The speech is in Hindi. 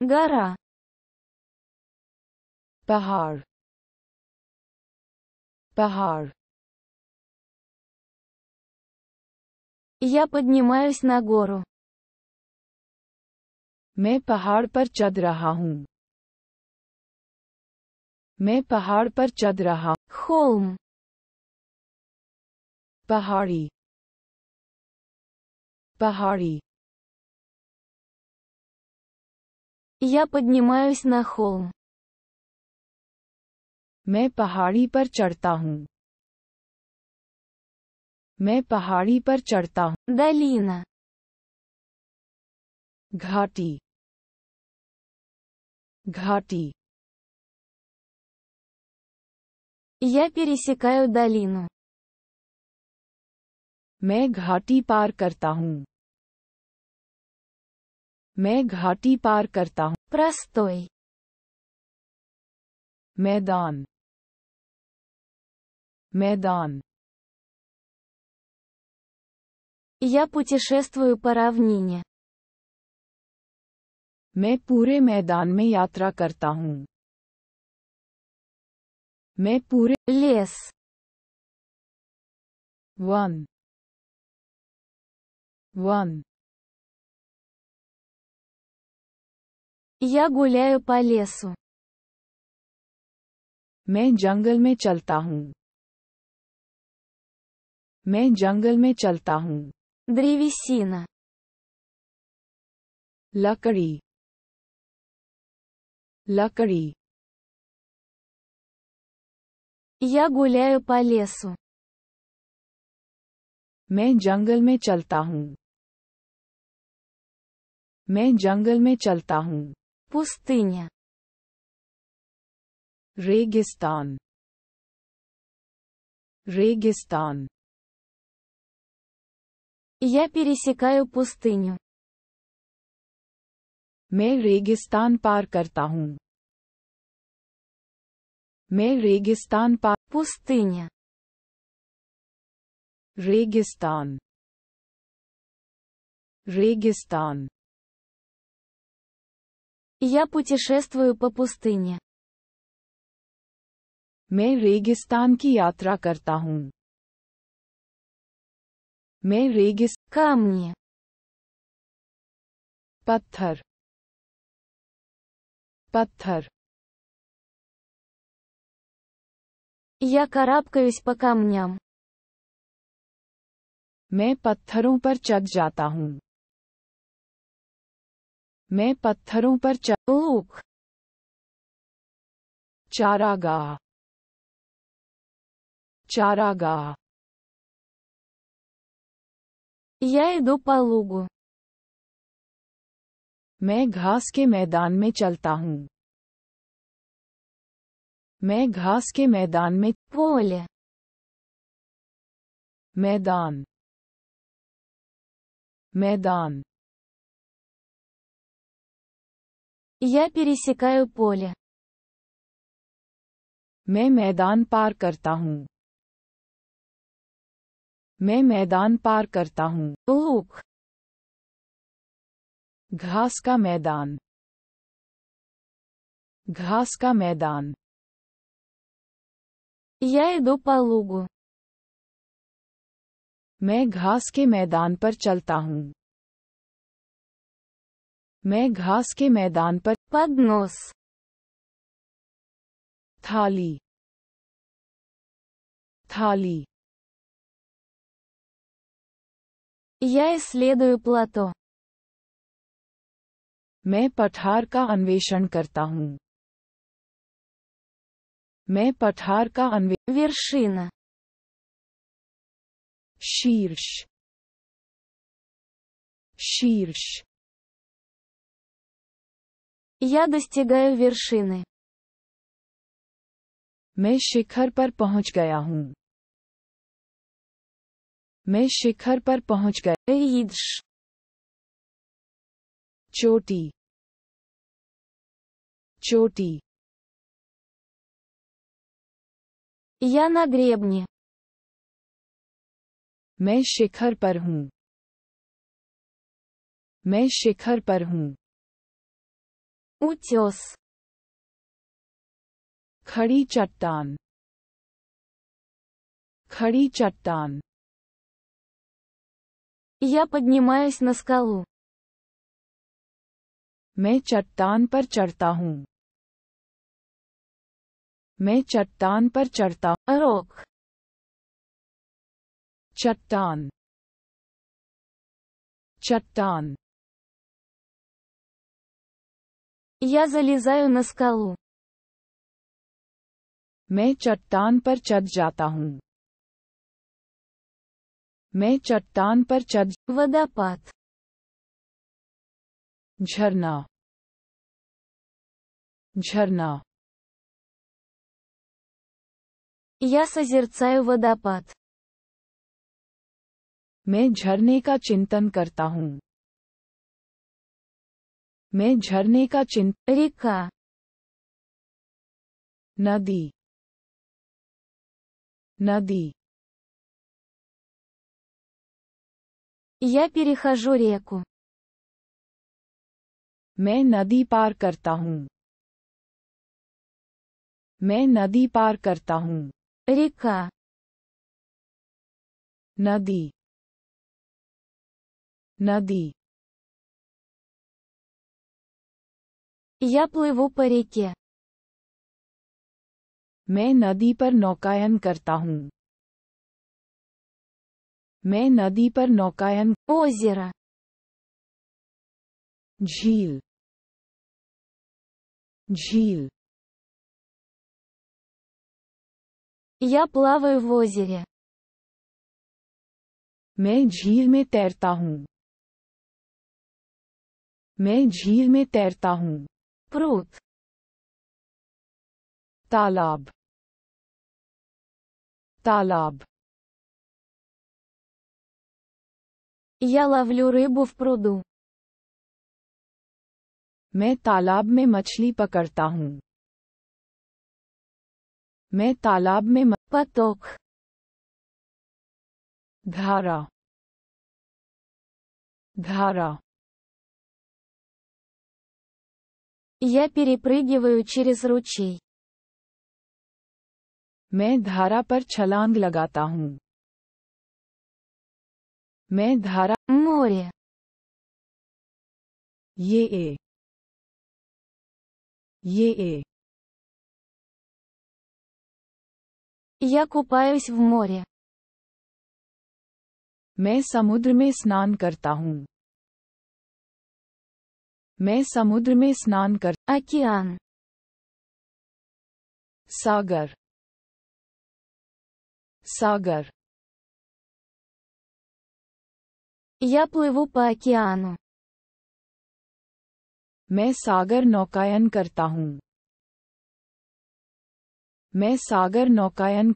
гора bahar bahar я поднимаюсь на гору मैं पहाड़ पर चढ़ रहा हूँ मैं पहाड़ पर चढ़ रहा होम पहाड़ी पहाड़ी Я поднимаюсь на холм. मैं पहाड़ी पर चढ़ता हूँ मैं पहाड़ी पर चढ़ता हूँ दलीना घाटी घाटी Я пересекаю долину. मैं घाटी पार करता हूँ मैं घाटी पार करता हूँ प्रस्तोय मैदान मैदान Я путешествую по равнине. मैं पूरे मैदान में यात्रा करता हूँ मैं पूरे लेस वन वन Я гуляю по лесу. मैं जंगल में चलता हूँ मैं जंगल में चलता हूँ древесина लकड़ी लकड़ी Я гуляю по лесу. मैं जंगल में चलता हूँ मैं जंगल में चलता हूँ Пустыня. Регистан. Регистан. Я пересекаю пустыню. मैं रेगिस्तान पार करता हूँ मैं रेगिस्तान पार пустыня रेगिस्तान रेगिस्तान Я путешествую по пустыне. मैं रेगिस्तान की यात्रा करता हूँ मैं रेगिस камни पत्थर पत्थर Я карабкаюсь по камням. मैं पत्थरों पर चढ़ जाता हूँ मैं पत्थरों पर चौक चारागा चारागा यह दो по मैं घास के मैदान में चलता हूँ मैं घास के मैदान में पोल मैदान मैदान Я пересекаю поле. मैं मैदान पार करता हूँ मैं मैदान पार करता हूँ ओख घास का मैदान घास का मैदान Я иду по лугу. मैं घास के मैदान पर चलता हूँ मैं घास के मैदान पर पगनोस थाली थाली यह इसलिए плато. मैं पठार का अन्वेषण करता हूँ मैं पठार का अन्वेषण शीर्ष शीर्ष Я достигаю вершины. मैं शिखर पर पहुंच गया हूं मैं शिखर पर पहुंच गया ईदश चोटी चोटी Я на гребне. मैं शिखर पर हूं मैं शिखर पर हूं утес खड़ी चट्टान खड़ी चट्टान Я поднимаюсь на скалу. मैं चट्टान पर चढ़ता हूँ मैं चट्टान पर चढ़ता रोक चट्टान चट्टान Я залезаю на скалу. मैं चट्टान पर चढ़ जाता हूँ मैं चट्टान पर चढ़ वदापात झरना झरना या सजरसाय वदापात मैं झरने का चिंतन करता हूँ मैं झरने का चिन्ह रेखा नदी नदी Я перехожу реку. मैं नदी पार करता हूँ मैं नदी पार करता हूँ रेखा नदी नदी Я плыву по реке. मैं नदी पर नौकायन करता हूँ मैं नदी पर नौकायन जरा झील झील या плаваю वो озере. मैं झील में तैरता हूँ मैं झील में तैरता हूँ пруд तालाब तालाब Я ловлю рыбу मैं तालाब में मछली पकड़ता हूँ मैं तालाब में म... поток धारा धारा Я перепрыгиваю через ручей. मैं धारा पर छलांग लगाता हूँ मैं धारा मोर्य ये ए ये ए मोर्य मैं समुद्र में स्नान करता हूँ मैं समुद्र में स्नान कर अकियान सागर सागर Я плыву по океану. मैं सागर नौकायन करता हूँ मैं सागर नौकायन